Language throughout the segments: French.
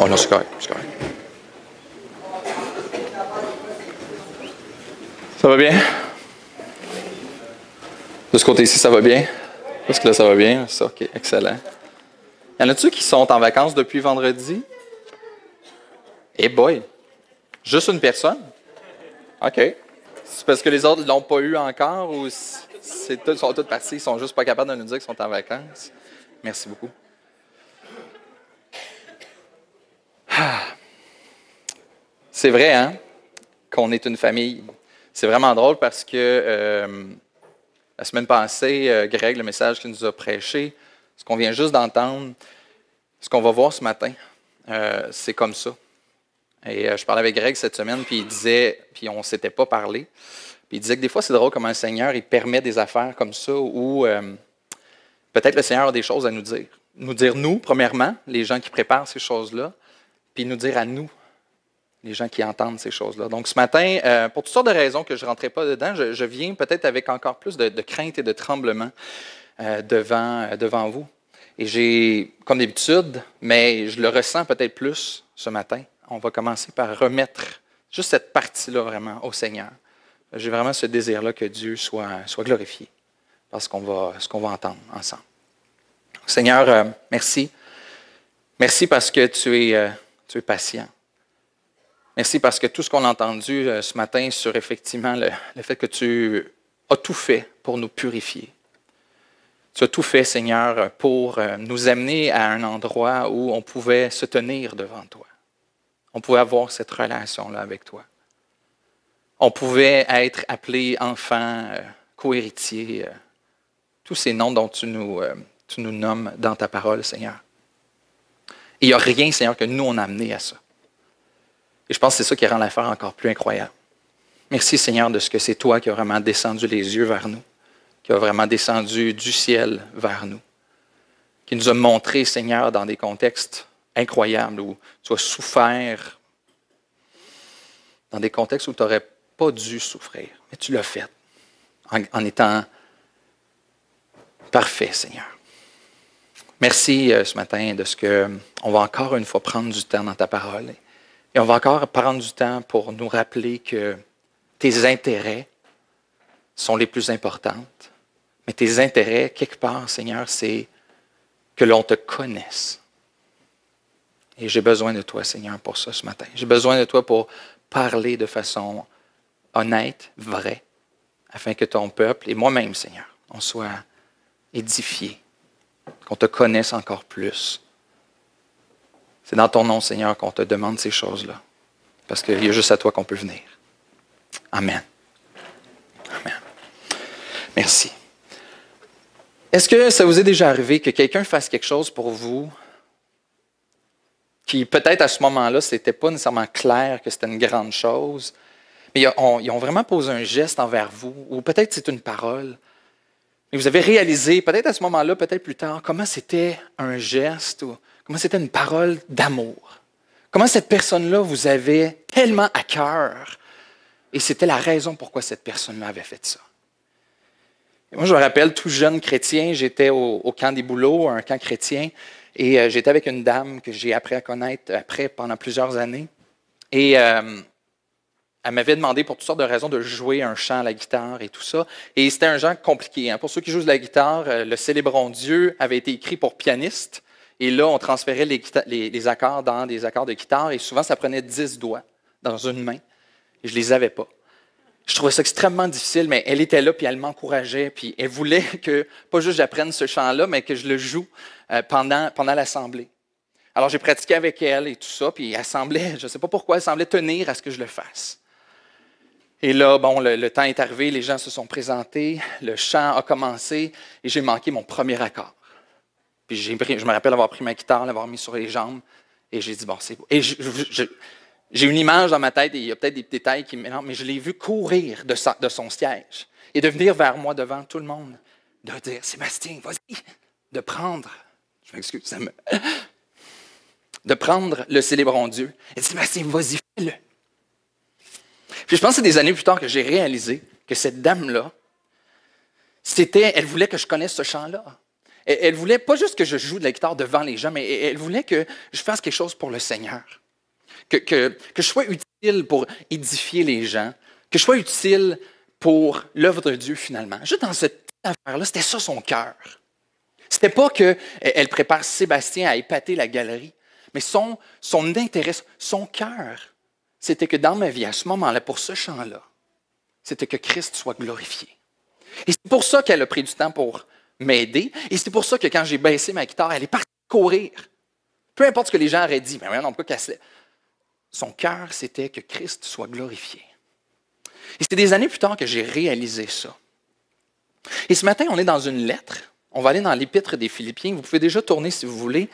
Oh no, Sky, Ça va bien? De ce côté-ci, ça va bien? Parce que là, ça va bien. Ça, OK, excellent. Y en a-tu qui sont en vacances depuis vendredi? Eh boy! Juste une personne? OK. C'est parce que les autres ne l'ont pas eu encore ou c'est sont tous partis, ils sont juste pas capables de nous dire qu'ils sont en vacances? Merci beaucoup. C'est vrai, hein, qu'on est une famille. C'est vraiment drôle parce que euh, la semaine passée, euh, Greg, le message qu'il nous a prêché, ce qu'on vient juste d'entendre, ce qu'on va voir ce matin, euh, c'est comme ça. Et je parlais avec Greg cette semaine, puis il disait, puis on ne s'était pas parlé, puis il disait que des fois, c'est drôle comme un Seigneur, il permet des affaires comme ça où peut-être le Seigneur a des choses à nous dire. Nous dire, nous, premièrement, les gens qui préparent ces choses-là, puis nous dire à nous, les gens qui entendent ces choses-là. Donc ce matin, euh, pour toutes sortes de raisons que je ne rentrais pas dedans, je, viens peut-être avec encore plus de, crainte et de tremblement euh, devant, euh, devant vous. Et j'ai, comme d'habitude, mais je le ressens peut-être plus ce matin, on va commencer par remettre juste cette partie-là vraiment au Seigneur. J'ai vraiment ce désir-là que Dieu soit, soit glorifié par qu'on va, ce qu'on va entendre ensemble. Seigneur, merci. Merci parce que tu es tu es patient. Merci parce que tout ce qu'on a entendu euh, ce matin sur effectivement le, fait que tu as tout fait pour nous purifier. Tu as tout fait, Seigneur, pour euh, nous amener à un endroit où on pouvait se tenir devant toi. On pouvait avoir cette relation-là avec toi. On pouvait être appelé enfant, euh, cohéritier, tous ces noms dont tu nous, tu nous nommes dans ta parole, Seigneur. Et il n'y a rien, Seigneur, que nous, on a amené à ça. Et je pense que c'est ça qui rend l'affaire encore plus incroyable. Merci, Seigneur, de ce que c'est toi qui as vraiment descendu les yeux vers nous, qui a vraiment descendu du ciel vers nous, qui nous a montré, Seigneur, dans des contextes incroyables où tu as souffert, dans des contextes où tu n'aurais pas dû souffrir, mais tu l'as fait en étant parfait, Seigneur. Merci euh, ce matin de ce qu'on euh, va encore une fois prendre du temps dans ta parole. Et on va encore prendre du temps pour nous rappeler que tes intérêts sont les plus importants. Mais tes intérêts, quelque part, Seigneur, c'est que l'on te connaisse. Et j'ai besoin de toi, Seigneur, pour ça ce matin. J'ai besoin de toi pour parler de façon honnête, vraie, afin que ton peuple et moi-même, Seigneur, on soit édifiés qu'on te connaisse encore plus. C'est dans ton nom, Seigneur, qu'on te demande ces choses-là, parce qu'il y a juste à toi qu'on peut venir. Amen. Amen. Merci. Est-ce que ça vous est déjà arrivé que quelqu'un fasse quelque chose pour vous qui, peut-être à ce moment-là, ce n'était pas nécessairement clair que c'était une grande chose, mais ils ont, ont vraiment posé un geste envers vous, ou peut-être c'est une parole, vous avez réalisé, peut-être à ce moment-là, peut-être plus tard, comment c'était un geste ou comment c'était une parole d'amour. Comment cette personne-là vous avait tellement à cœur. Et c'était la raison pourquoi cette personne-là avait fait ça. moi, je me rappelle, tout jeune chrétien, j'étais au, camp des boulots, un camp chrétien, et euh, j'étais avec une dame que j'ai appris à connaître après pendant plusieurs années. Et euh, elle m'avait demandé pour toutes sortes de raisons de jouer un chant à la guitare et tout ça. Et c'était un genre compliqué. Hein. Pour ceux qui jouent de la guitare, euh, le Célébrons Dieu avait été écrit pour pianiste. Et là, on transférait les, accords dans des accords de guitare. Et souvent, ça prenait dix doigts dans une main. Et je les avais pas. Je trouvais ça extrêmement difficile, mais elle était là, puis elle m'encourageait, puis elle voulait que, pas juste j'apprenne ce chant-là, mais que je le joue euh, pendant, pendant l'assemblée. Alors j'ai pratiqué avec elle et tout ça, puis elle semblait, je ne sais pas pourquoi, elle semblait tenir à ce que je le fasse. Et là, bon, le, temps est arrivé, les gens se sont présentés, le chant a commencé et j'ai manqué mon premier accord. Puis je me rappelle avoir pris ma guitare, l'avoir mis sur les jambes et j'ai dit, bon, c'est beau. Et j'ai une image dans ma tête et il y a peut-être des détails qui me mais je l'ai vu courir de, son siège et de venir vers moi devant tout le monde, de dire, Sébastien, vas-y, de prendre, je m'excuse, me. de prendre le célébrant Dieu et de dire, Sébastien, vas-y, fais-le. Puis je pense que c'est des années plus tard que j'ai réalisé que cette dame-là, c'était, elle voulait que je connaisse ce chant-là. Elle, elle, voulait pas juste que je joue de la guitare devant les gens, mais elle voulait que je fasse quelque chose pour le Seigneur. Que, je sois utile pour édifier les gens, que je sois utile pour l'œuvre de Dieu finalement. Juste dans cette affaire-là, c'était ça son cœur. C'était pas qu'elle prépare Sébastien à épater la galerie, mais son, son intérêt, son cœur c'était que dans ma vie, à ce moment-là, pour ce chant-là, c'était que Christ soit glorifié. Et c'est pour ça qu'elle a pris du temps pour m'aider. Et c'est pour ça que quand j'ai baissé ma guitare, elle est partie courir. Peu importe ce que les gens auraient dit, mais rien, on peut casser. Son cœur, c'était que Christ soit glorifié. Et c'est des années plus tard que j'ai réalisé ça. Et ce matin, on est dans une lettre. On va aller dans l'épître des Philippiens. Vous pouvez déjà tourner si vous voulez.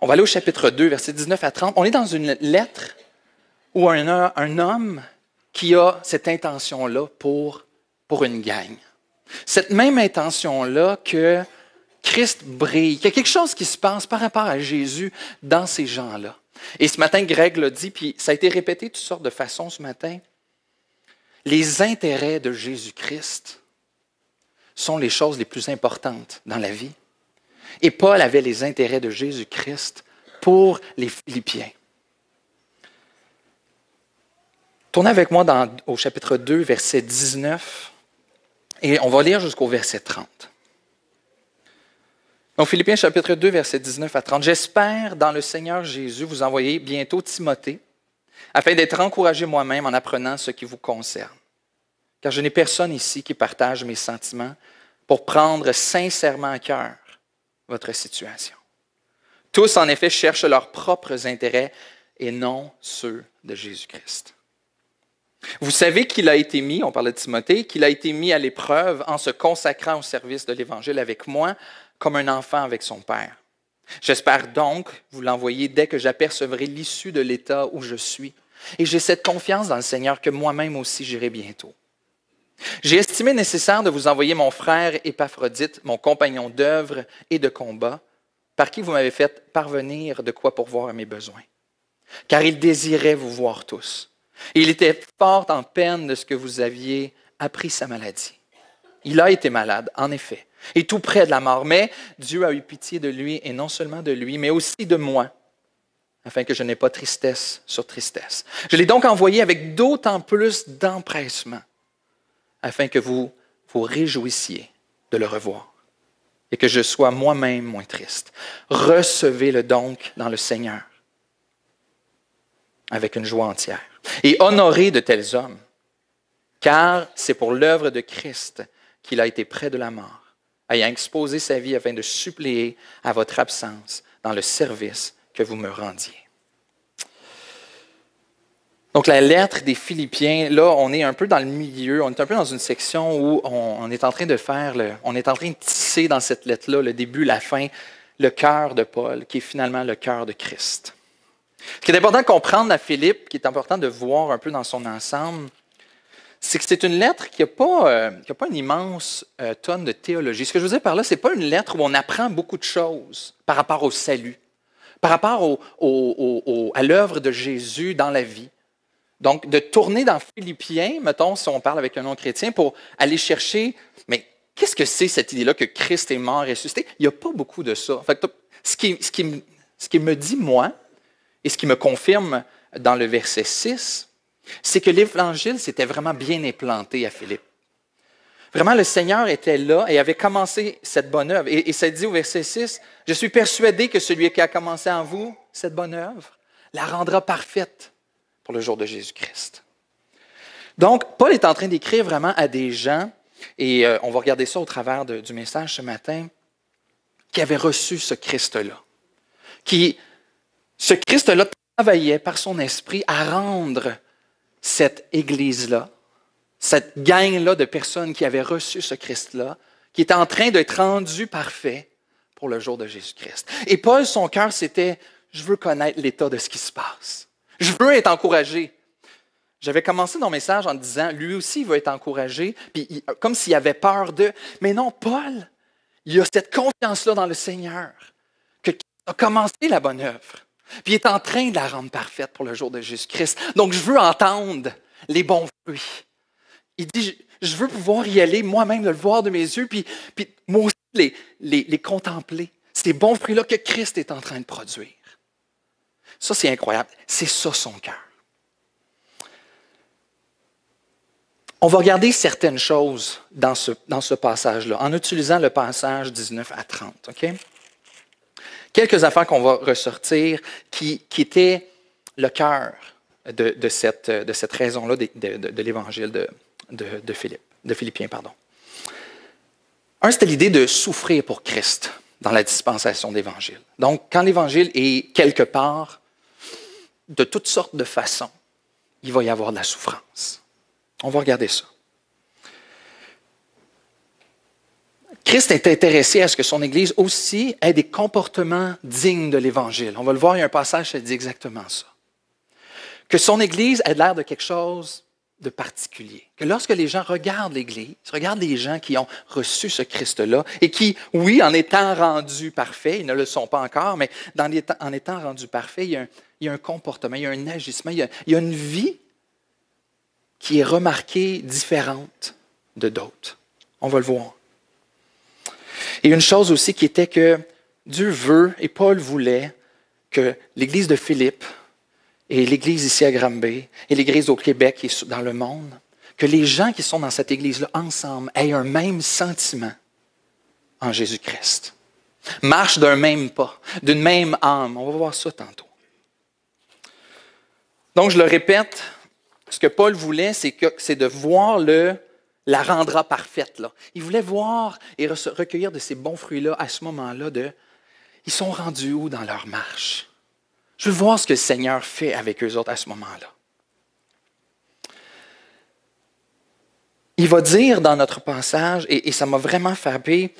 On va aller au chapitre 2, verset 19 à 30. On est dans une lettre ou un, homme qui a cette intention-là pour, pour une gagne. Cette même intention-là que Christ brille. Il y a quelque chose qui se passe par rapport à Jésus dans ces gens-là. Et ce matin, Greg l'a dit, puis ça a été répété de toutes sortes de façons ce matin. Les intérêts de Jésus-Christ sont les choses les plus importantes dans la vie. Et Paul avait les intérêts de Jésus-Christ pour les Philippiens. Tournez avec moi au chapitre 2, verset 19, et on va lire jusqu'au verset 30. Donc, Philippiens chapitre 2, verset 19 à 30. J'espère dans le Seigneur Jésus vous envoyer bientôt Timothée, afin d'être encouragé moi-même en apprenant ce qui vous concerne. Car je n'ai personne ici qui partage mes sentiments pour prendre sincèrement à cœur votre situation. Tous, en effet, cherchent leurs propres intérêts et non ceux de Jésus-Christ. Vous savez qu'il a été mis, on parlait de Timothée, qu'il a été mis à l'épreuve en se consacrant au service de l'Évangile avec moi, comme un enfant avec son Père. J'espère donc vous l'envoyer dès que j'apercevrai l'issue de l'état où je suis. Et j'ai cette confiance dans le Seigneur que moi-même aussi j'irai bientôt. J'ai estimé nécessaire de vous envoyer mon frère Épaphrodite, mon compagnon d'œuvre et de combat, par qui vous m'avez fait parvenir de quoi pourvoir à mes besoins. Car il désirait vous voir tous il était fort en peine de ce que vous aviez appris sa maladie. Il a été malade, en effet, et tout près de la mort, mais Dieu a eu pitié de lui, et non seulement de lui, mais aussi de moi, afin que je n'aie pas tristesse sur tristesse. Je l'ai donc envoyé avec d'autant plus d'empressement, afin que vous vous réjouissiez de le revoir, et que je sois moi-même moins triste. Recevez-le donc dans le Seigneur, avec une joie entière et honoré de tels hommes, car c'est pour l'œuvre de Christ qu'il a été près de la mort, ayant exposé sa vie afin de suppléer à votre absence dans le service que vous me rendiez. Donc la lettre des Philippiens, là, on est un peu dans le milieu, on est un peu dans une section où on, est en train de faire, on est en train de tisser dans cette lettre-là le début, la fin, le cœur de Paul, qui est finalement le cœur de Christ. Ce qui est important de comprendre à Philippe, qui est important de voir un peu dans son ensemble, c'est que c'est une lettre qui n'a pas, euh, pas une immense euh, tonne de théologie. Ce que je veux dire par là, ce n'est pas une lettre où on apprend beaucoup de choses par rapport au salut, par rapport à l'œuvre de Jésus dans la vie. Donc, de tourner dans Philippiens, mettons, si on parle avec un non-chrétien, pour aller chercher, mais qu'est-ce que c'est cette idée-là que Christ est mort, ressuscité? Il n'y a pas beaucoup de ça. En fait, ce, qui, ce, qui, ce qui me dit, moi, et ce qui me confirme dans le verset 6, c'est que l'Évangile s'était vraiment bien implanté à Philippe. Vraiment, le Seigneur était là et avait commencé cette bonne œuvre. Et, ça dit au verset 6, Je suis persuadé que celui qui a commencé en vous, cette bonne œuvre, la rendra parfaite pour le jour de Jésus-Christ. Donc, Paul est en train d'écrire vraiment à des gens, et euh, on va regarder ça au travers du message ce matin, qui avaient reçu ce Christ-là, qui ce Christ-là travaillait par son esprit à rendre cette Église-là, cette gang-là de personnes qui avaient reçu ce Christ-là, qui était en train d'être rendu parfait pour le jour de Jésus-Christ. Et Paul, son cœur, c'était, je veux connaître l'état de ce qui se passe. Je veux être encouragé. J'avais commencé mon message en disant, lui aussi, il va être encouragé, puis comme s'il avait peur de... Mais non, Paul, il a cette confiance-là dans le Seigneur, que a commencé la bonne œuvre. Puis il est en train de la rendre parfaite pour le jour de Jésus-Christ. Donc je veux entendre les bons fruits. Il dit, je veux pouvoir y aller moi-même, le voir de mes yeux, puis, puis moi aussi les, les, les contempler. Ces bons fruits-là que Christ est en train de produire. Ça, c'est incroyable. C'est ça son cœur. On va regarder certaines choses dans ce, dans ce passage-là, en utilisant le passage 19 à 30. OK? Quelques affaires qu'on va ressortir qui, qui étaient le cœur de, cette, de cette raison-là de, l'évangile de, de, de Philippiens. Pardon. Un, c'était l'idée de souffrir pour Christ dans la dispensation d'évangile. Donc, quand l'évangile est quelque part, de toutes sortes de façons, il va y avoir de la souffrance. On va regarder ça. Christ est intéressé à ce que son Église aussi ait des comportements dignes de l'Évangile. On va le voir, il y a un passage qui dit exactement ça. Que son Église ait l'air de quelque chose de particulier. Que lorsque les gens regardent l'Église, regardent les gens qui ont reçu ce Christ-là et qui, oui, en étant rendus parfaits, ils ne le sont pas encore, mais en étant rendus parfaits, il y, a un, comportement, il y a un agissement, il y a, il y a une vie qui est remarquée différente de d'autres. On va le voir. Et une chose aussi qui était que Dieu veut, et Paul voulait, que l'Église de Philippe et l'Église ici à Granby et l'Église au Québec et dans le monde, que les gens qui sont dans cette Église-là ensemble aient un même sentiment en Jésus-Christ, marchent d'un même pas, d'une même âme. On va voir ça tantôt. Donc, je le répète, ce que Paul voulait, c'est de voir le la rendra parfaite. Il voulait voir et recueillir de ces bons fruits-là à ce moment-là de ils sont rendus où dans leur marche? Je veux voir ce que le Seigneur fait avec eux autres à ce moment-là. Il va dire dans notre passage, et, et ça m'a vraiment frappé,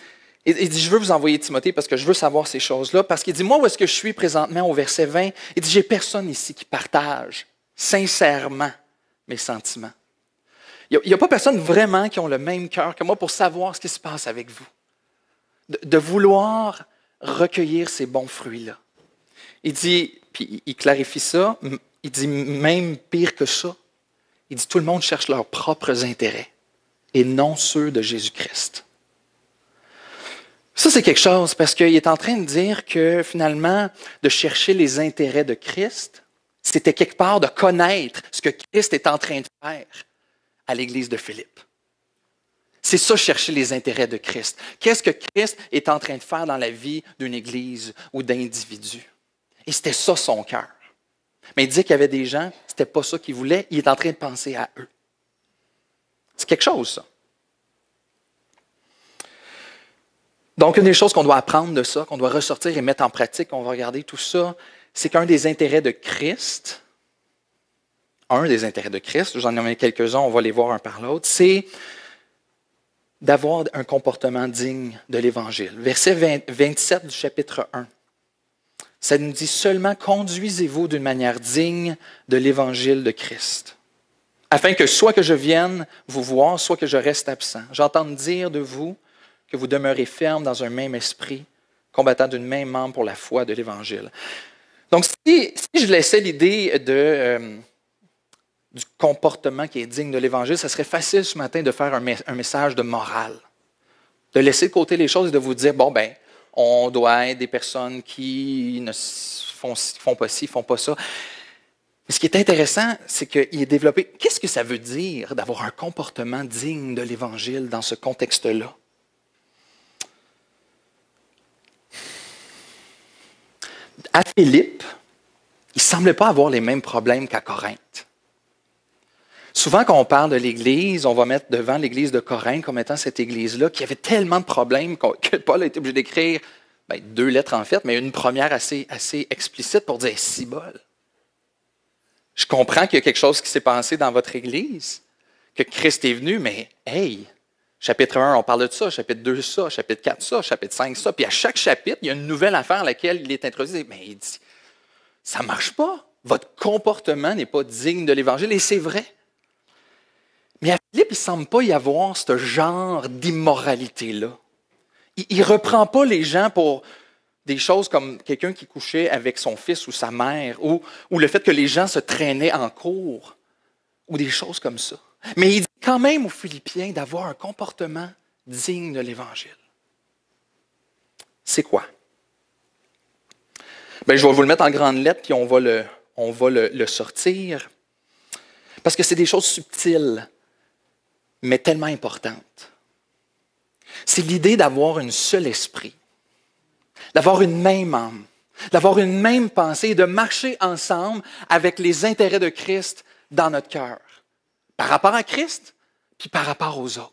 il, dit, je veux vous envoyer Timothée parce que je veux savoir ces choses-là, parce qu'il dit, moi, où est-ce que je suis présentement au verset 20? Il dit, j'ai personne ici qui partage sincèrement mes sentiments. Il n'y a, pas personne vraiment qui ont le même cœur que moi pour savoir ce qui se passe avec vous. De, de vouloir recueillir ces bons fruits-là. Il dit, puis il clarifie ça, il dit même pire que ça. Il dit tout le monde cherche leurs propres intérêts et non ceux de Jésus-Christ. Ça, c'est quelque chose parce qu'il est en train de dire que finalement, de chercher les intérêts de Christ, c'était quelque part de connaître ce que Christ est en train de faire à l'église de Philippe. C'est ça, chercher les intérêts de Christ. Qu'est-ce que Christ est en train de faire dans la vie d'une église ou d'un individu? Et c'était ça son cœur. Mais il dit qu'il y avait des gens, c'était pas ça qu'il voulait, il est en train de penser à eux. C'est quelque chose, ça. Donc, une des choses qu'on doit apprendre de ça, qu'on doit ressortir et mettre en pratique, on va regarder tout ça, c'est qu'un des intérêts de Christ, un des intérêts de Christ, j'en ai quelques-uns, on va les voir un par l'autre, c'est d'avoir un comportement digne de l'Évangile. Verset 27 du chapitre 1. Ça nous dit seulement conduisez-vous d'une manière digne de l'Évangile de Christ, afin que soit que je vienne vous voir, soit que je reste absent, j'entends dire de vous que vous demeurez ferme dans un même esprit, combattant d'une même main pour la foi de l'Évangile. Donc, si, je laissais l'idée de... Euh, du comportement qui est digne de l'Évangile, ce serait facile ce matin de faire un, message de morale, de laisser de côté les choses et de vous dire, bon, ben, on doit être des personnes qui ne font, font pas ci, font pas ça. Mais ce qui est intéressant, c'est qu'il est développé. Qu'est-ce que ça veut dire d'avoir un comportement digne de l'Évangile dans ce contexte-là? À Philippe, il ne semblait pas avoir les mêmes problèmes qu'à Corinthe. Souvent, quand on parle de l'Église, on va mettre devant l'Église de Corinthe comme étant cette Église-là qui avait tellement de problèmes que Paul a été obligé d'écrire ben, deux lettres en fait, mais une première assez, assez explicite pour dire si bol. Je comprends qu'il y a quelque chose qui s'est passé dans votre Église, que Christ est venu, mais hey, chapitre 1, on parle de ça, chapitre 2, ça, chapitre 4, ça, chapitre 5, ça. Puis à chaque chapitre, il y a une nouvelle affaire à laquelle il est introduit. Mais il dit ça ne marche pas. Votre comportement n'est pas digne de l'Évangile, et c'est vrai. Mais à Philippe, il ne semble pas y avoir ce genre d'immoralité-là. Il ne reprend pas les gens pour des choses comme quelqu'un qui couchait avec son fils ou sa mère, ou, le fait que les gens se traînaient en cours, ou des choses comme ça. Mais il dit quand même aux Philippiens d'avoir un comportement digne de l'Évangile. C'est quoi? Ben, je vais vous le mettre en grande lettre puis on va le, on va le sortir. Parce que c'est des choses subtiles mais tellement importante. C'est l'idée d'avoir un seul esprit, d'avoir une même âme, d'avoir une même pensée et de marcher ensemble avec les intérêts de Christ dans notre cœur, par rapport à Christ, puis par rapport aux autres.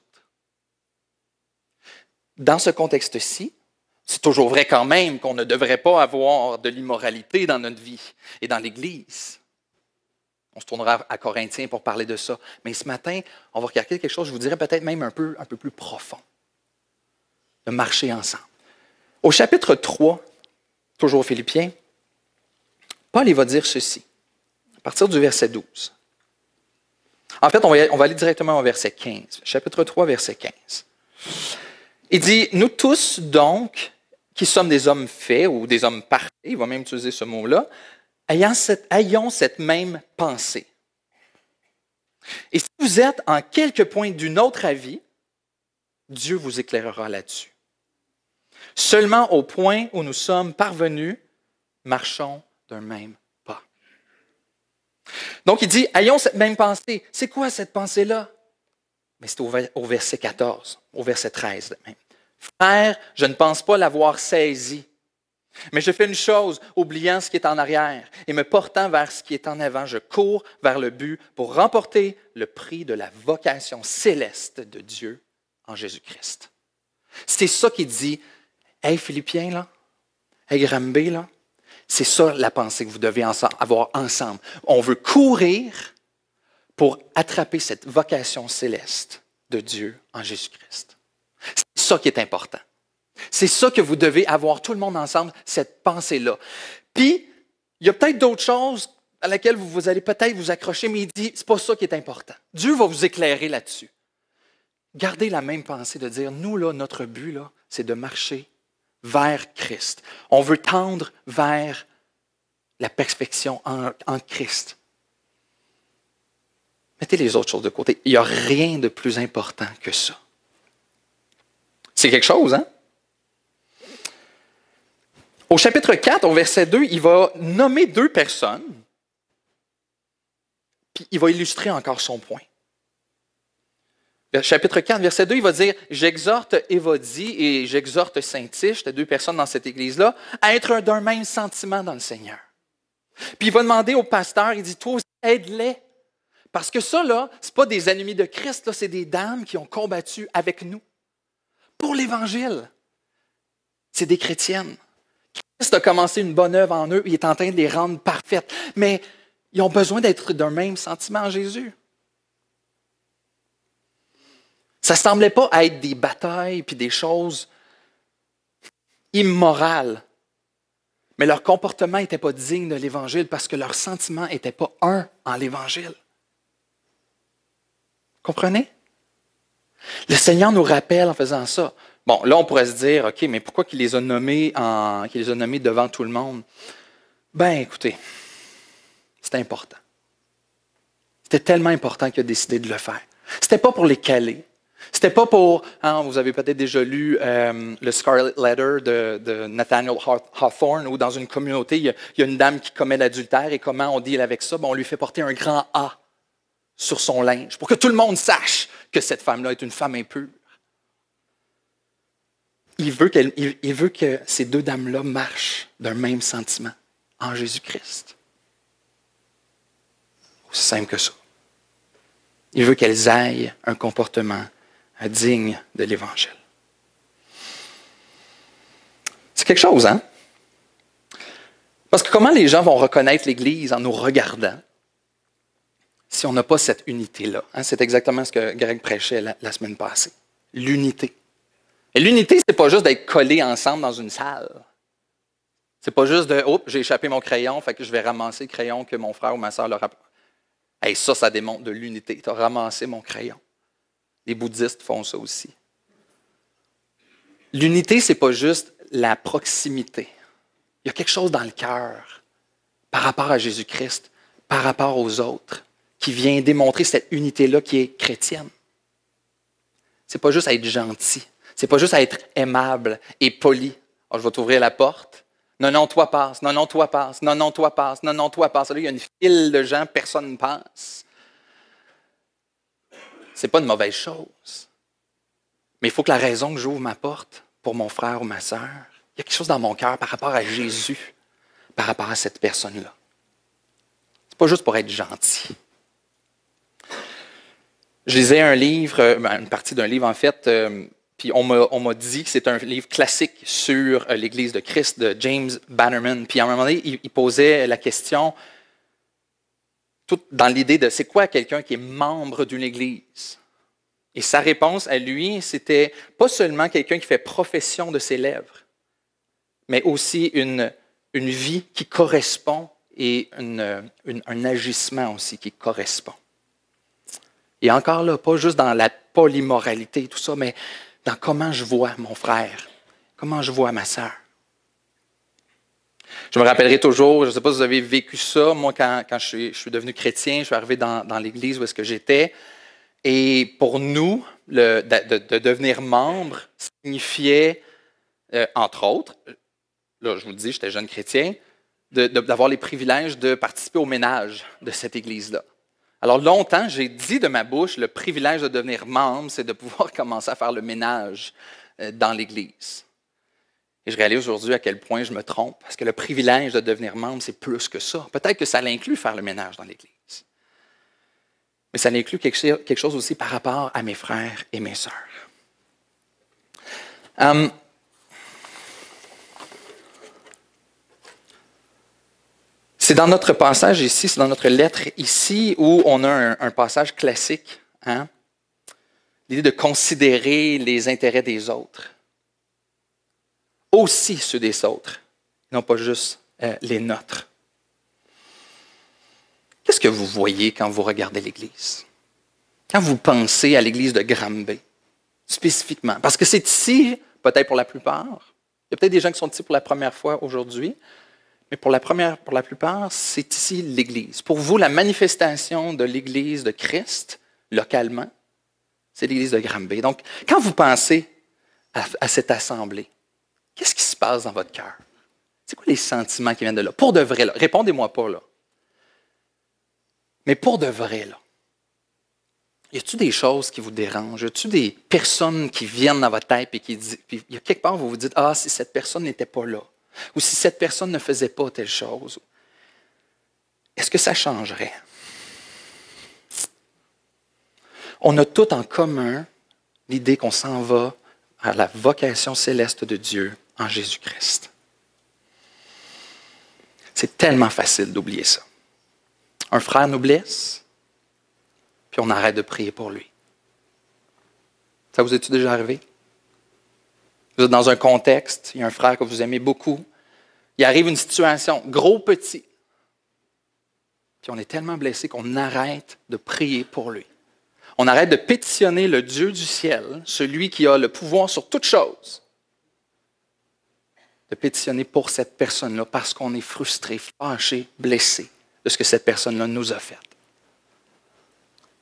Dans ce contexte-ci, c'est toujours vrai quand même qu'on ne devrait pas avoir de l'immoralité dans notre vie et dans l'Église. On se tournera à Corinthiens pour parler de ça. Mais ce matin, on va regarder quelque chose, je vous dirais peut-être même un peu, un peu plus profond. De marcher ensemble. Au chapitre 3, toujours aux Philippiens, Paul va dire ceci, à partir du verset 12. En fait, on va, on va aller directement au verset 15, chapitre 3, verset 15. Il dit, Nous tous donc, qui sommes des hommes faits ou des hommes parfaits, il va même utiliser ce mot-là, ayons cette même pensée. Et si vous êtes en quelque point d'une autre avis, Dieu vous éclairera là-dessus. Seulement au point où nous sommes parvenus, marchons d'un même pas. Donc il dit, ayons cette même pensée. C'est quoi cette pensée-là? Mais c'est au, verset 14, au verset 13 même. Frère, je ne pense pas l'avoir saisi, mais je fais une chose, oubliant ce qui est en arrière et me portant vers ce qui est en avant. Je cours vers le but pour remporter le prix de la vocation céleste de Dieu en Jésus-Christ. C'est ça qui dit, hey Philippiens, là, hey Grambé, là, c'est ça la pensée que vous devez avoir ensemble. On veut courir pour attraper cette vocation céleste de Dieu en Jésus-Christ. C'est ça qui est important. C'est ça que vous devez avoir tout le monde ensemble, cette pensée-là. Puis, il y a peut-être d'autres choses à laquelle vous, allez peut-être vous accrocher, mais il dit, c'est pas ça qui est important. Dieu va vous éclairer là-dessus. Gardez la même pensée de dire, nous, là, notre but, là, c'est de marcher vers Christ. On veut tendre vers la perfection en, en Christ. Mettez les autres choses de côté. Il n'y a rien de plus important que ça. C'est quelque chose, hein? Au chapitre 4, au verset 2, il va nommer deux personnes, puis il va illustrer encore son point. Chapitre 4, verset 2, il va dire J'exhorte Évodie et j'exhorte Saint-Tiche, deux personnes dans cette église-là, à être d'un même sentiment dans le Seigneur. Puis il va demander au pasteur il dit Toi aussi, aide-les. Parce que ça, là, ce pas des ennemis de Christ, là, c'est des dames qui ont combattu avec nous pour l'Évangile. C'est des chrétiennes. Christ a commencé une bonne œuvre en eux, il est en train de les rendre parfaites. Mais ils ont besoin d'être d'un même sentiment en Jésus. Ça ne semblait pas être des batailles puis des choses immorales. Mais leur comportement n'était pas digne de l'Évangile parce que leur sentiment n'était pas un en l'Évangile. Comprenez? Le Seigneur nous rappelle en faisant ça. Bon, là, on pourrait se dire, OK, mais pourquoi qu'il les a nommés, en, les nommés devant tout le monde? Ben, écoutez, c'est important. C'était tellement important qu'il a décidé de le faire. C'était pas pour les caler. C'était pas pour, hein, vous avez peut-être déjà lu euh, le Scarlet Letter de, Nathaniel Hawthorne, où dans une communauté, il y, a, une dame qui commet l'adultère et comment on deal avec ça? on lui fait porter un grand A sur son linge pour que tout le monde sache que cette femme-là est une femme impure il veut, veut que ces deux dames-là marchent d'un même sentiment en Jésus-Christ. Aussi simple que ça. Il veut qu'elles aillent un comportement digne de l'Évangile. C'est quelque chose, hein? Parce que comment les gens vont reconnaître l'Église en nous regardant si on n'a pas cette unité-là? Hein? C'est exactement ce que Greg prêchait la semaine passée. L'unité. L'unité, l'unité, n'est pas juste d'être collé ensemble dans une salle. C'est pas juste de Oups, j'ai échappé mon crayon, fait que je vais ramasser le crayon que mon frère ou ma soeur leur a. ça, ça démontre de l'unité. Tu as ramassé mon crayon. Les bouddhistes font ça aussi. L'unité, n'est pas juste la proximité. Il y a quelque chose dans le cœur par rapport à Jésus-Christ, par rapport aux autres, qui vient démontrer cette unité-là qui est chrétienne. C'est pas juste être gentil. C'est pas juste à être aimable et poli. je vais t'ouvrir la porte. Non, non, toi passe. Non, non, toi passe. Non, non, toi passe. Non, non, toi passe. Là, il y a une file de gens, personne ne passe. C'est pas une mauvaise chose. Mais il faut que la raison que j'ouvre ma porte pour mon frère ou ma sœur, il y a quelque chose dans mon cœur par rapport à Jésus, par rapport à cette personne-là. C'est pas juste pour être gentil. Je lisais un livre, euh, ben, une partie d'un livre en fait, euh, puis on m'a dit que c'est un livre classique sur euh, l'Église de Christ de James Bannerman. Puis à un moment donné, il, posait la question, tout dans l'idée de c'est quoi quelqu'un qui est membre d'une Église? Et sa réponse à lui, c'était pas seulement quelqu'un qui fait profession de ses lèvres, mais aussi une, vie qui correspond et un agissement aussi qui correspond. Et encore là, pas juste dans la polymoralité et tout ça, mais comment je vois mon frère, comment je vois ma sœur. Je me rappellerai toujours, je ne sais pas si vous avez vécu ça, moi quand, je, suis, devenu chrétien, je suis arrivé dans, l'église où est-ce que j'étais, et pour nous, de, devenir membre signifiait, euh, entre autres, là je vous le dis, j'étais jeune chrétien, d'avoir les privilèges de participer au ménage de cette église-là. Alors longtemps, j'ai dit de ma bouche, le privilège de devenir membre, c'est de pouvoir commencer à faire le ménage euh, dans l'Église. Et je réalise aujourd'hui à quel point je me trompe, parce que le privilège de devenir membre, c'est plus que ça. Peut-être que ça l'inclut faire le ménage dans l'Église. Mais ça l'inclut quelque chose aussi par rapport à mes frères et mes sœurs. Hum, C'est dans notre passage ici, c'est dans notre lettre ici où on a un, passage classique, hein? l'idée de considérer les intérêts des autres, aussi ceux des autres, non pas juste euh, les nôtres. Qu'est-ce que vous voyez quand vous regardez l'Église? Quand vous pensez à l'Église de grambe, spécifiquement, parce que c'est ici, peut-être pour la plupart, il y a peut-être des gens qui sont ici pour la première fois aujourd'hui, mais pour la, première, pour la plupart, c'est ici l'Église. Pour vous, la manifestation de l'Église de Christ, localement, c'est l'Église de Gramby. Donc, quand vous pensez à, cette assemblée, qu'est-ce qui se passe dans votre cœur? C'est quoi les sentiments qui viennent de là? Pour de vrai, Répondez-moi pas, là. Mais pour de vrai, là. Y a il des choses qui vous dérangent? Y a il des personnes qui viennent dans votre tête et qui disent, puis quelque part, vous vous dites, ah, si cette personne n'était pas là, ou si cette personne ne faisait pas telle chose, est-ce que ça changerait? On a tout en commun l'idée qu'on s'en va à la vocation céleste de Dieu en Jésus-Christ. C'est tellement facile d'oublier ça. Un frère nous blesse, puis on arrête de prier pour lui. Ça vous est-il déjà arrivé? Vous êtes dans un contexte, il y a un frère que vous aimez beaucoup, il arrive une situation, gros petit. Puis on est tellement blessé qu'on arrête de prier pour lui. On arrête de pétitionner le Dieu du ciel, celui qui a le pouvoir sur toute chose, de pétitionner pour cette personne-là parce qu'on est frustré, fâché, blessé de ce que cette personne-là nous a fait.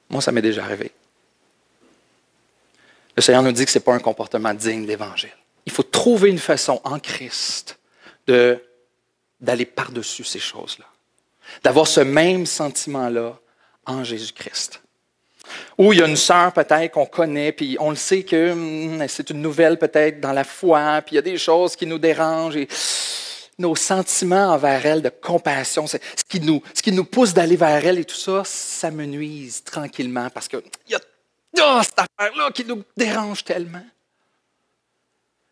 Moi, ça m'est déjà arrivé. Le Seigneur nous dit que ce n'est pas un comportement digne d'évangile. Il faut trouver une façon en Christ de d'aller par-dessus ces choses-là, d'avoir ce même sentiment-là en Jésus-Christ. Ou il y a une sœur peut-être qu'on connaît, puis on le sait que hmm, c'est une nouvelle peut-être dans la foi, puis il y a des choses qui nous dérangent. Et nos sentiments envers elle de compassion, ce qui nous, ce qui nous pousse d'aller vers elle et tout ça, ça me nuise tranquillement parce que y a oh, cette affaire-là qui nous dérange tellement.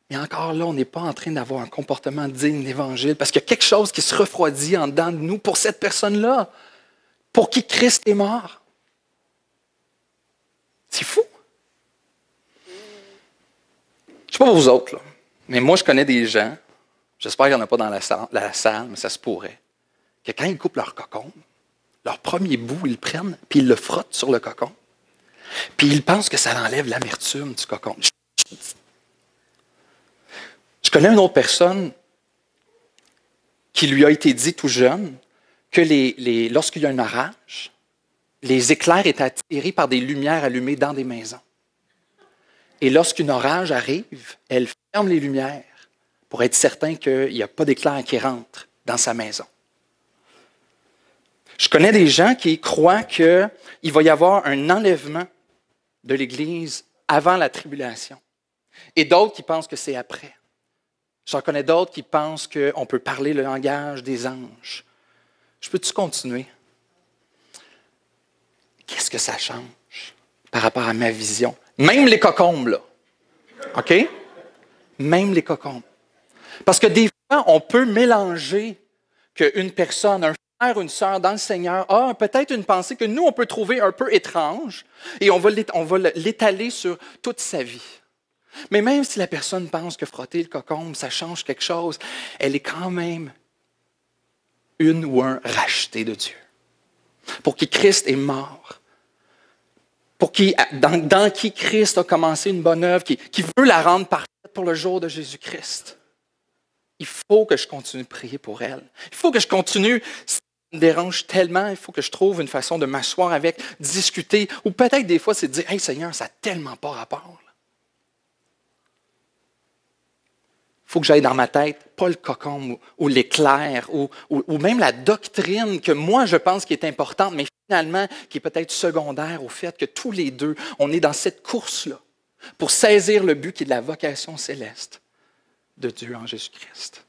Mais encore là, on n'est pas en train d'avoir un comportement digne d'Évangile parce qu'il y a quelque chose qui se refroidit en dedans de nous pour cette personne-là, pour qui Christ est mort. C'est fou. Je ne sais pas pour vous autres, mais moi, je connais des gens, j'espère qu'il n'y en a pas dans la salle, mais ça se pourrait, que quand ils coupent leur cocon, leur premier bout, ils le prennent, puis ils le frottent sur le cocon, puis ils pensent que ça enlève l'amertume du cocon connais une autre personne qui lui a été dit tout jeune que lorsqu'il y a un orage, les éclairs sont attirés par des lumières allumées dans des maisons. Et lorsqu'une orage arrive, elle ferme les lumières pour être certain qu'il n'y a pas d'éclair qui rentre dans sa maison. Je connais des gens qui croient qu'il va y avoir un enlèvement de l'Église avant la tribulation et d'autres qui pensent que c'est après. J'en connais d'autres qui pensent qu'on peut parler le langage des anges. Je peux-tu continuer? Qu'est-ce que ça change par rapport à ma vision? Même les cocombes, là. OK? Même les cocombes. Parce que des fois, on peut mélanger qu'une personne, un frère, une sœur dans le Seigneur a peut-être une pensée que nous, on peut trouver un peu étrange et on va l'étaler sur toute sa vie. Mais même si la personne pense que frotter le cocombe, ça change quelque chose, elle est quand même une ou un racheté de Dieu. Pour qui Christ est mort. Pour qui, dans, qui Christ a commencé une bonne œuvre, qui, veut la rendre parfaite pour le jour de Jésus-Christ. Il faut que je continue de prier pour elle. Il faut que je continue ça me dérange tellement, il faut que je trouve une façon de m'asseoir avec, discuter, ou peut-être des fois c'est de dire, Hey Seigneur, ça n'a tellement pas rapport. faut que j'aille dans ma tête, pas le cocon ou, l'éclair ou, même la doctrine que moi je pense qui est importante, mais finalement qui est peut-être secondaire au fait que tous les deux, on est dans cette course-là pour saisir le but qui est de la vocation céleste de Dieu en Jésus-Christ.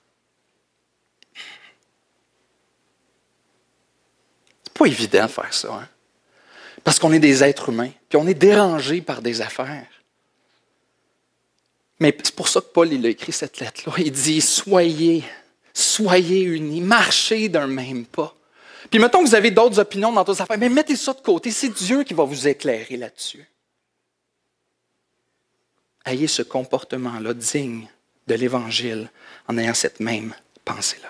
C'est pas évident de faire ça, hein? parce qu'on est des êtres humains, puis on est dérangé par des affaires. Mais c'est pour ça que Paul il a écrit cette lettre-là. Il dit Soyez, soyez unis, marchez d'un même pas. Puis mettons que vous avez d'autres opinions dans d'autres affaires, mais mettez ça de côté. C'est Dieu qui va vous éclairer là-dessus. Ayez ce comportement-là digne de l'Évangile en ayant cette même pensée-là.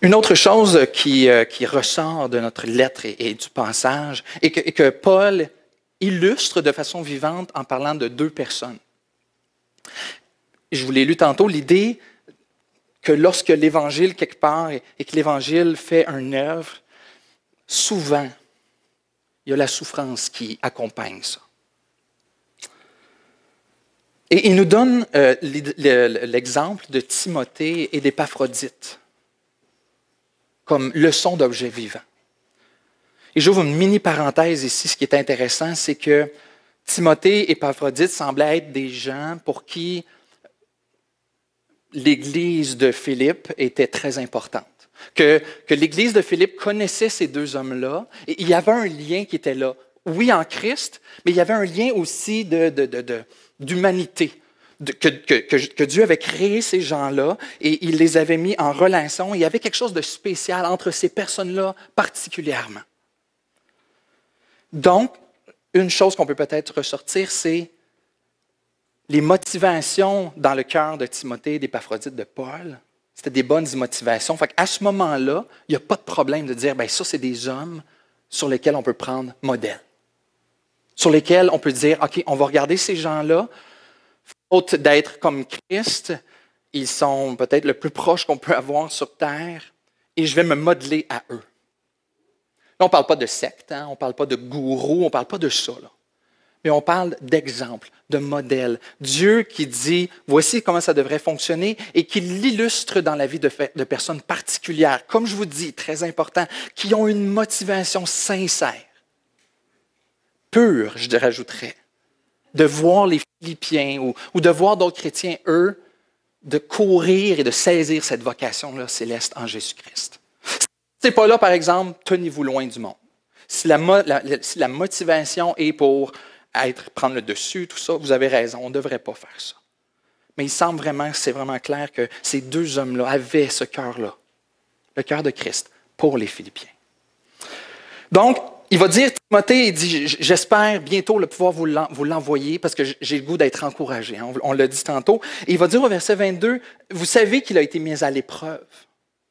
Une autre chose qui, euh, qui, ressort de notre lettre et, du passage, est que Paul illustre de façon vivante en parlant de deux personnes. Je vous l'ai lu tantôt, l'idée que lorsque l'Évangile quelque part et que l'Évangile fait une œuvre, souvent, il y a la souffrance qui accompagne ça. Et il nous donne euh, l'exemple de Timothée et d'Épaphrodite comme leçon d'objet vivant. Et j'ouvre une mini parenthèse ici. Ce qui est intéressant, c'est que Timothée et Paphrodite semblaient être des gens pour qui l'Église de Philippe était très importante. Que, l'Église de Philippe connaissait ces deux hommes-là et il y avait un lien qui était là. Oui, en Christ, mais il y avait un lien aussi d'humanité. De, que, que, Dieu avait créé ces gens-là et il les avait mis en relation. Il y avait quelque chose de spécial entre ces personnes-là particulièrement. Donc, une chose qu'on peut peut-être ressortir, c'est les motivations dans le cœur de Timothée, d'Épaphrodite, de Paul. C'était des bonnes motivations. Fait à ce moment-là, il n'y a pas de problème de dire, ben ça, c'est des hommes sur lesquels on peut prendre modèle. Sur lesquels on peut dire, OK, on va regarder ces gens-là. Faute d'être comme Christ, ils sont peut-être le plus proche qu'on peut avoir sur Terre et je vais me modeler à eux on ne parle pas de secte, hein, on ne parle pas de gourou, on ne parle pas de ça. Mais on parle d'exemple, de modèle. Dieu qui dit, voici comment ça devrait fonctionner et qui l'illustre dans la vie de, personnes particulières, comme je vous dis, très important, qui ont une motivation sincère, pure, je rajouterais, de voir les Philippiens ou, ou de voir d'autres chrétiens, eux, de courir et de saisir cette vocation-là céleste en Jésus-Christ pas là, par exemple, tenez-vous loin du monde. Si la, motivation est pour être, prendre le dessus, tout ça, vous avez raison, on ne devrait pas faire ça. Mais il semble vraiment, c'est vraiment clair que ces deux hommes-là avaient ce cœur-là, le cœur de Christ, pour les Philippiens. Donc, il va dire, Timothée, il dit, j'espère bientôt le pouvoir vous l'envoyer parce que j'ai le goût d'être encouragé. Hein, on l'a dit tantôt. Et il va dire au verset 22, vous savez qu'il a été mis à l'épreuve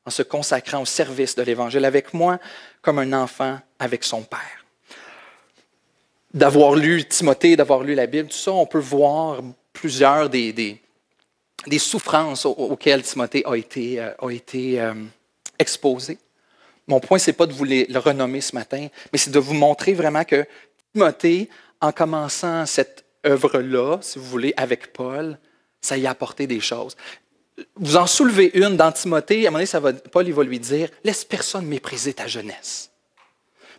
en se consacrant au service de l'Évangile avec moi comme un enfant avec son Père. D'avoir lu Timothée, d'avoir lu la Bible, tout ça, on peut voir plusieurs des, souffrances auxquelles Timothée a été, euh, été euh, exposé. Mon point, ce n'est pas de vous le renommer ce matin, mais c'est de vous montrer vraiment que Timothée, en commençant cette œuvre-là, si vous voulez, avec Paul, ça y a apporté des choses vous en soulevez une dans Timothée, à un moment donné, Paul va lui dire Laisse personne mépriser ta jeunesse.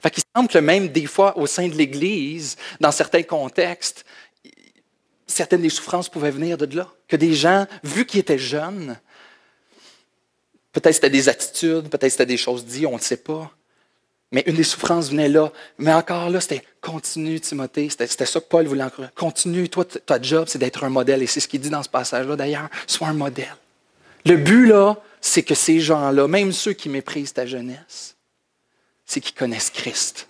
Fait qu'il semble que même des fois, au sein de l'Église, dans certains contextes, certaines des souffrances pouvaient venir de là. Que des gens, vu qu'ils étaient jeunes, peut-être c'était des attitudes, peut-être c'était des choses dites, on ne sait pas. Mais une des souffrances venait là. Mais encore là, c'était continue, Timothée. C'était ça que Paul voulait encourager. Continue, toi, ta job, c'est d'être un modèle. Et c'est ce qu'il dit dans ce passage-là, d'ailleurs. Sois un modèle. Le but, là, c'est que ces gens-là, même ceux qui méprisent ta jeunesse, c'est qu'ils connaissent Christ,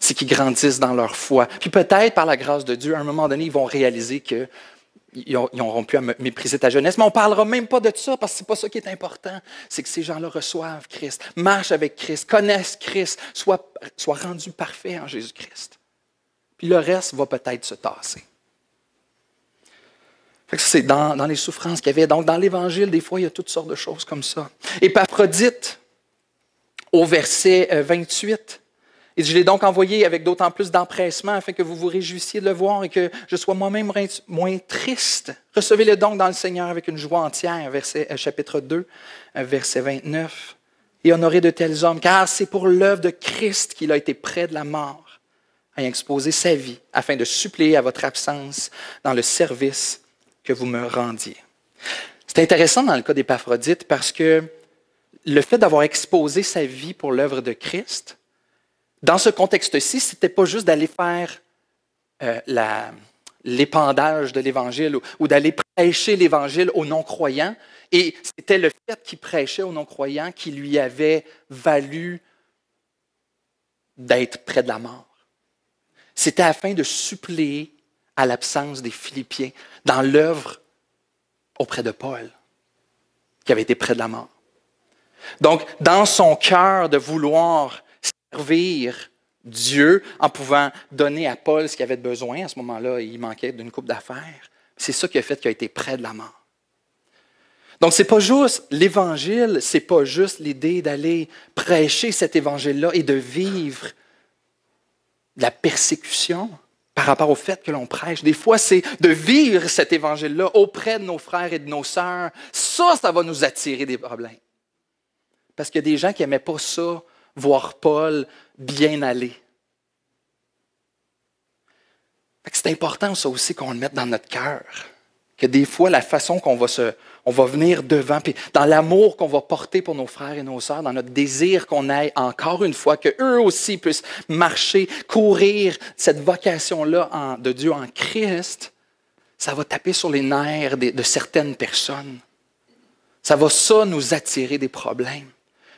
c'est qu'ils grandissent dans leur foi. Puis peut-être, par la grâce de Dieu, à un moment donné, ils vont réaliser qu'ils ils auront pu mépriser ta jeunesse, mais on ne parlera même pas de ça parce que ce n'est pas ça qui est important. C'est que ces gens-là reçoivent Christ, marchent avec Christ, connaissent Christ, soient, soient rendus parfaits en Jésus-Christ. Puis le reste va peut-être se tasser c'est dans, les souffrances qu'il y avait. Donc, dans l'Évangile, des fois, il y a toutes sortes de choses comme ça. Et Épaphrodite, au verset 28, euh, il dit, je l'ai donc envoyé avec d'autant plus d'empressement afin que vous vous réjouissiez de le voir et que je sois moi-même moins triste. Recevez-le donc dans le Seigneur avec une joie entière, verset, euh, chapitre 2, euh, verset 29. Et honorez de tels hommes, car c'est pour l'œuvre de Christ qu'il a été près de la mort ayant exposé sa vie afin de suppléer à votre absence dans le service que vous me rendiez. C'est intéressant dans le cas d'Épaphrodite parce que le fait d'avoir exposé sa vie pour l'œuvre de Christ, dans ce contexte-ci, ce n'était pas juste d'aller faire euh, l'épandage de l'Évangile ou, ou d'aller prêcher l'Évangile aux non-croyants. Et c'était le fait qu'il prêchait aux non-croyants qui lui avait valu d'être près de la mort. C'était afin de suppléer à l'absence des Philippiens dans l'œuvre auprès de Paul, qui avait été près de la mort. Donc, dans son cœur de vouloir servir Dieu en pouvant donner à Paul ce qu'il avait besoin, à ce moment-là, il manquait d'une coupe d'affaires. C'est ça qui a fait qu'il a été près de la mort. Donc, c'est pas juste l'évangile, c'est pas juste l'idée d'aller prêcher cet évangile-là et de vivre la persécution, par rapport au fait que l'on prêche. Des fois, c'est de vivre cet évangile-là auprès de nos frères et de nos sœurs. Ça, ça va nous attirer des problèmes. Parce que des gens qui n'aimaient pas ça, voir Paul bien aller. C'est important, ça aussi, qu'on le mette dans notre cœur. Que des fois, la façon qu'on va se on va venir devant, puis dans l'amour qu'on va porter pour nos frères et nos sœurs, dans notre désir qu'on aille encore une fois, que eux aussi puissent marcher, courir cette vocation-là de Dieu en Christ, ça va taper sur les nerfs de, de certaines personnes. Ça va ça nous attirer des problèmes.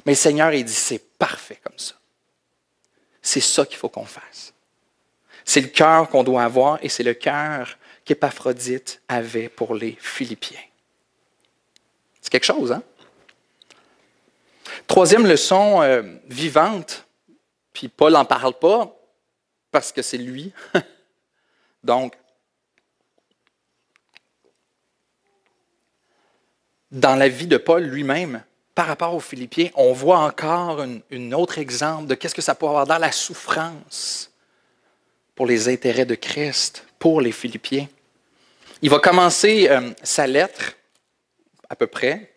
Mais le Seigneur, il dit, c'est parfait comme ça. C'est ça qu'il faut qu'on fasse. C'est le cœur qu'on doit avoir et c'est le cœur qu'Épaphrodite avait pour les Philippiens quelque chose, hein? Troisième leçon euh, vivante, puis Paul n'en parle pas parce que c'est lui. Donc, dans la vie de Paul lui-même, par rapport aux Philippiens, on voit encore un autre exemple de qu'est-ce que ça peut avoir dans la souffrance pour les intérêts de Christ, pour les Philippiens. Il va commencer euh, sa lettre à peu près,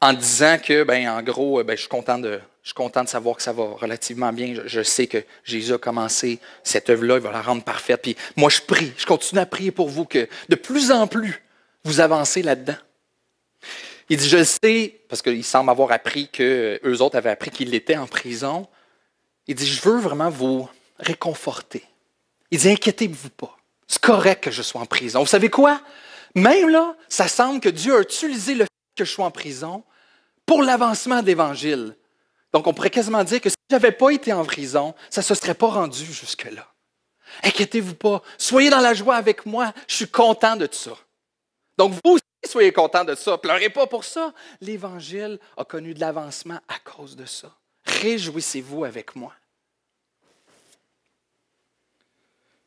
en disant que, ben, en gros, euh, ben, je, suis content de, je suis content de savoir que ça va relativement bien. Je, sais que Jésus a commencé cette œuvre-là, il va la rendre parfaite. Puis moi, je prie, je continue à prier pour vous que de plus en plus, vous avancez là-dedans. Il dit, je le sais, parce qu'il semble avoir appris que euh, eux autres avaient appris qu'il était en prison. Il dit, je veux vraiment vous réconforter. Il dit, inquiétez-vous pas. C'est correct que je sois en prison. Vous savez quoi? Même là, ça semble que Dieu a utilisé le fait que je sois en prison pour l'avancement de l'Évangile. Donc, on pourrait quasiment dire que si je n'avais pas été en prison, ça ne se serait pas rendu jusque-là. Inquiétez-vous pas, soyez dans la joie avec moi, je suis content de ça. Donc, vous aussi, soyez content de ça, pleurez pas pour ça. L'Évangile a connu de l'avancement à cause de ça. Réjouissez-vous avec moi.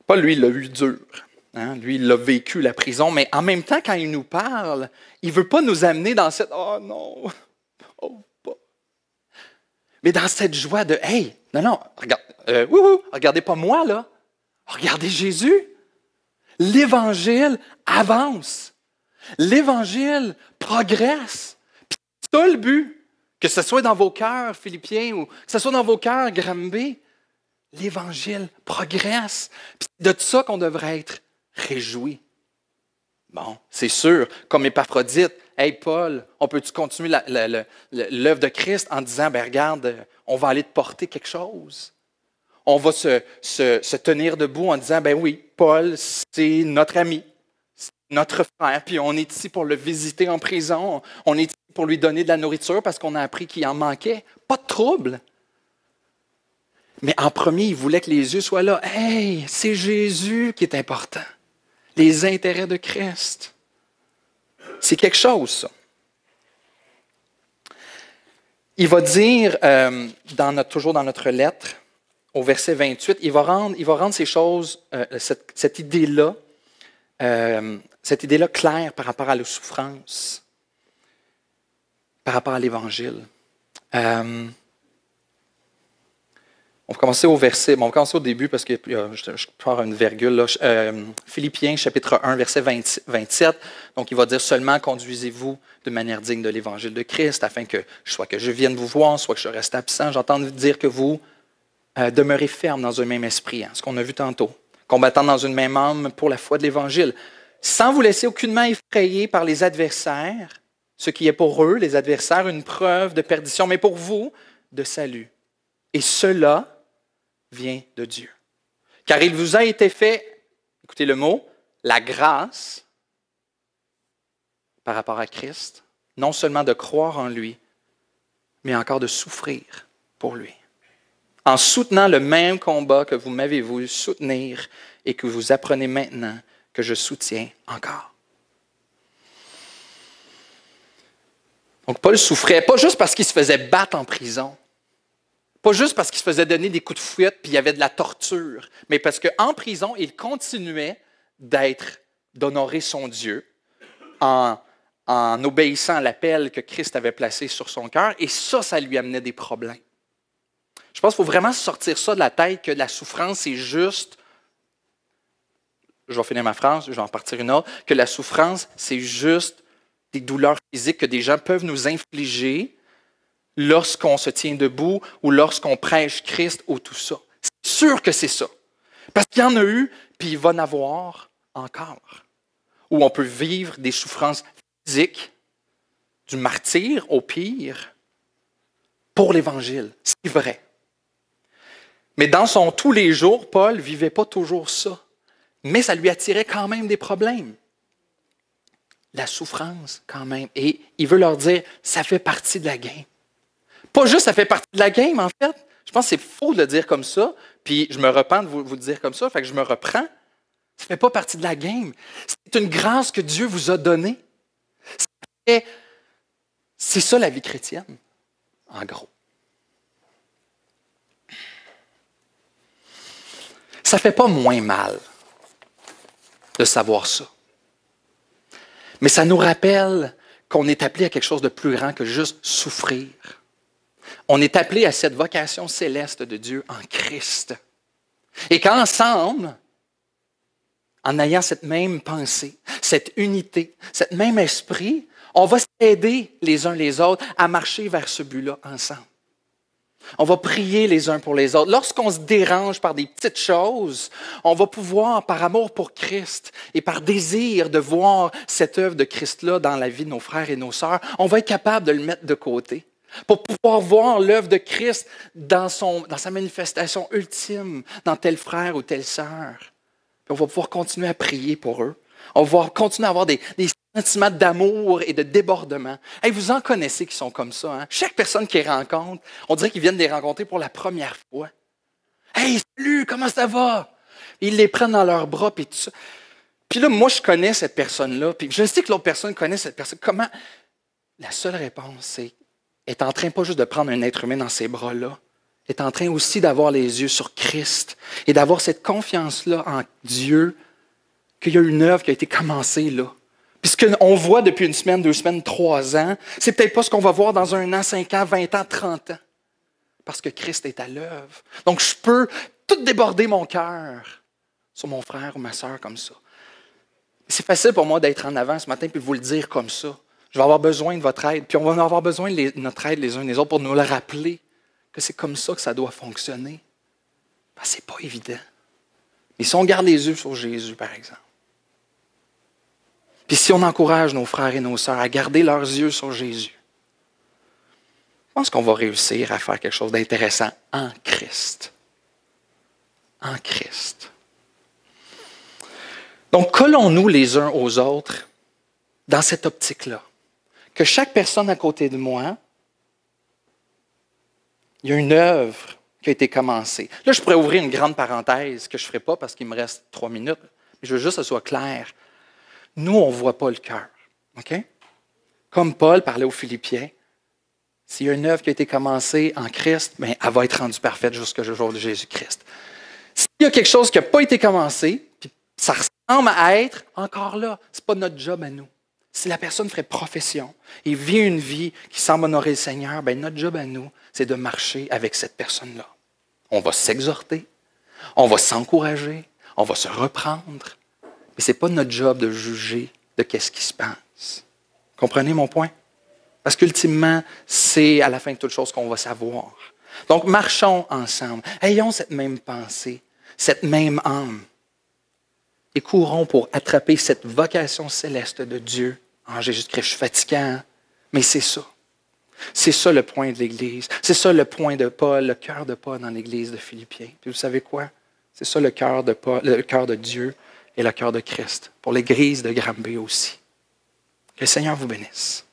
Pas lui, l'a eu dur. Hein? lui, il a vécu la prison, mais en même temps, quand il nous parle, il ne veut pas nous amener dans cette Oh non, oh pas. Mais dans cette joie de Hey, non, non, regarde, euh, regardez pas moi, là. Regardez Jésus. L'Évangile avance. L'Évangile progresse. C'est ça le but. Que ce soit dans vos cœurs, Philippiens, ou que ce soit dans vos cœurs, Grambé, l'Évangile progresse. C'est de ça qu'on devrait être réjouis. Bon, c'est sûr, comme Épaphrodite, Hey Paul, on peut-tu continuer l'œuvre de Christ en disant, ben regarde, on va aller te porter quelque chose? On va se, tenir debout en disant, ben oui, Paul, c'est notre ami, notre frère, puis on est ici pour le visiter en prison, on est ici pour lui donner de la nourriture parce qu'on a appris qu'il en manquait. Pas de trouble. Mais en premier, il voulait que les yeux soient là. Hey, c'est Jésus qui est important des intérêts de Christ. C'est quelque chose, ça. Il va dire, euh, dans notre, toujours dans notre lettre, au verset 28, il va rendre, il va rendre ces choses, euh, cette, idée-là, euh, cette idée-là claire par rapport à la souffrance, par rapport à l'Évangile. On va commencer au verset, bon, on au début parce que je, pars à une virgule. Euh, Philippiens chapitre 1, verset 27. Donc, il va dire seulement conduisez-vous de manière digne de l'évangile de Christ, afin que soit que je vienne vous voir, soit que je reste absent. J'entends dire que vous euh, demeurez ferme dans un même esprit, hein, ce qu'on a vu tantôt, combattant dans une même âme pour la foi de l'évangile, sans vous laisser aucunement effrayer par les adversaires, ce qui est pour eux, les adversaires, une preuve de perdition, mais pour vous, de salut. Et cela, vient de Dieu. Car il vous a été fait, écoutez le mot, la grâce par rapport à Christ, non seulement de croire en lui, mais encore de souffrir pour lui. En soutenant le même combat que vous m'avez voulu soutenir et que vous apprenez maintenant que je soutiens encore. Donc Paul souffrait, pas juste parce qu'il se faisait battre en prison, pas juste parce qu'il se faisait donner des coups de fouette puis il y avait de la torture, mais parce qu'en prison, il continuait d'être, d'honorer son Dieu en, obéissant à l'appel que Christ avait placé sur son cœur, et ça, ça lui amenait des problèmes. Je pense qu'il faut vraiment sortir ça de la tête que la souffrance est juste. Je vais finir ma phrase, je vais en partir une autre. Que la souffrance, c'est juste des douleurs physiques que des gens peuvent nous infliger lorsqu'on se tient debout ou lorsqu'on prêche Christ ou tout ça. C'est sûr que c'est ça. Parce qu'il y en a eu, puis il va en avoir encore. Où on peut vivre des souffrances physiques, du martyr au pire, pour l'Évangile. C'est vrai. Mais dans son tous les jours, Paul ne vivait pas toujours ça. Mais ça lui attirait quand même des problèmes. La souffrance, quand même. Et il veut leur dire, ça fait partie de la game. Pas juste, ça fait partie de la game, en fait. Je pense que c'est faux de le dire comme ça, puis je me repens de vous, dire comme ça, fait que je me reprends. Ça fait pas partie de la game. C'est une grâce que Dieu vous a donnée. C'est ça la vie chrétienne, en gros. Ça fait pas moins mal de savoir ça. Mais ça nous rappelle qu'on est appelé à quelque chose de plus grand que juste souffrir on est appelé à cette vocation céleste de Dieu en Christ. Et qu'ensemble, en ayant cette même pensée, cette unité, cet même esprit, on va s'aider les uns les autres à marcher vers ce but-là ensemble. On va prier les uns pour les autres. Lorsqu'on se dérange par des petites choses, on va pouvoir, par amour pour Christ et par désir de voir cette œuvre de Christ-là dans la vie de nos frères et nos sœurs, on va être capable de le mettre de côté pour pouvoir voir l'œuvre de Christ dans, son, dans sa manifestation ultime, dans tel frère ou telle sœur. on va pouvoir continuer à prier pour eux. On va continuer à avoir des, sentiments d'amour et de débordement. Hey, vous en connaissez qui sont comme ça. Hein? Chaque personne qu'ils rencontrent, on dirait qu'ils viennent les rencontrer pour la première fois. Hey, salut, comment ça va? Ils les prennent dans leurs bras, puis Puis là, moi, je connais cette personne-là, puis je sais que l'autre personne connaît cette personne. Comment? La seule réponse, c'est est en train pas juste de prendre un être humain dans ses bras-là, est en train aussi d'avoir les yeux sur Christ et d'avoir cette confiance-là en Dieu qu'il y a une œuvre qui a été commencée là. Puis ce qu'on voit depuis une semaine, deux semaines, trois ans, c'est peut-être pas ce qu'on va voir dans un an, cinq ans, vingt ans, trente ans. Parce que Christ est à l'œuvre. Donc je peux tout déborder mon cœur sur mon frère ou ma sœur comme ça. C'est facile pour moi d'être en avant ce matin puis vous le dire comme ça. Je vais avoir besoin de votre aide. Puis on va avoir besoin de notre aide les uns les autres pour nous le rappeler que c'est comme ça que ça doit fonctionner. Ben, ce n'est pas évident. Mais si on garde les yeux sur Jésus, par exemple, puis si on encourage nos frères et nos sœurs à garder leurs yeux sur Jésus, je pense qu'on va réussir à faire quelque chose d'intéressant en Christ. En Christ. Donc, collons-nous les uns aux autres dans cette optique-là chaque personne à côté de moi, il y a une œuvre qui a été commencée. Là, je pourrais ouvrir une grande parenthèse que je ne ferai pas parce qu'il me reste trois minutes, mais je veux juste que ce soit clair. Nous, on ne voit pas le cœur. OK? Comme Paul parlait aux Philippiens, s'il y a une œuvre qui a été commencée en Christ, ben, elle va être rendue parfaite jusqu'au jour de Jésus-Christ. S'il y a quelque chose qui n'a pas été commencé, ça ressemble à être encore là, ce n'est pas notre job à nous. Si la personne ferait profession et vit une vie qui semble honorer le Seigneur, ben, notre job à nous, c'est de marcher avec cette personne-là. On va s'exhorter, on va s'encourager, on va se reprendre, mais ce n'est pas notre job de juger de quest ce qui se passe. Comprenez mon point? Parce qu'ultimement, c'est à la fin de toute chose qu'on va savoir. Donc, marchons ensemble. Ayons cette même pensée, cette même âme et courons pour attraper cette vocation céleste de Dieu en Jésus-Christ. Je suis fatiguant, hein? mais c'est ça. C'est ça le point de l'Église. C'est ça le point de Paul, le cœur de Paul dans l'Église de Philippiens. Puis vous savez quoi? C'est ça le cœur de, Paul, le cœur de Dieu et le cœur de Christ pour l'Église de Granby aussi. Que le Seigneur vous bénisse.